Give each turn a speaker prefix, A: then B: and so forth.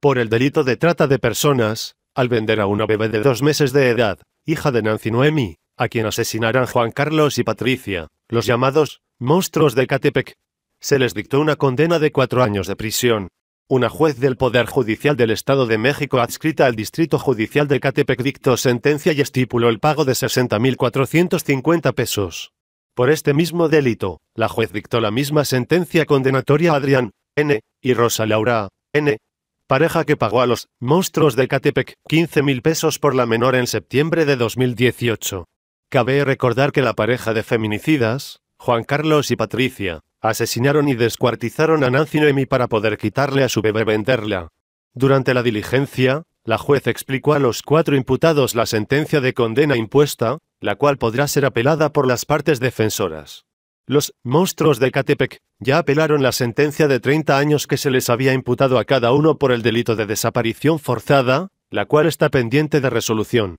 A: por el delito de trata de personas, al vender a una bebé de dos meses de edad, hija de Nancy Noemi, a quien asesinarán Juan Carlos y Patricia, los llamados monstruos de Catepec. Se les dictó una condena de cuatro años de prisión. Una juez del Poder Judicial del Estado de México adscrita al Distrito Judicial de Catepec dictó sentencia y estipuló el pago de 60.450 pesos. Por este mismo delito, la juez dictó la misma sentencia condenatoria a Adrián N. y Rosa Laura N pareja que pagó a los monstruos de Catepec 15 mil pesos por la menor en septiembre de 2018. Cabe recordar que la pareja de feminicidas, Juan Carlos y Patricia, asesinaron y descuartizaron a Nancy Noemi para poder quitarle a su bebé venderla. Durante la diligencia, la juez explicó a los cuatro imputados la sentencia de condena impuesta, la cual podrá ser apelada por las partes defensoras. Los monstruos de Catepec ya apelaron la sentencia de 30 años que se les había imputado a cada uno por el delito de desaparición forzada, la cual está pendiente de resolución.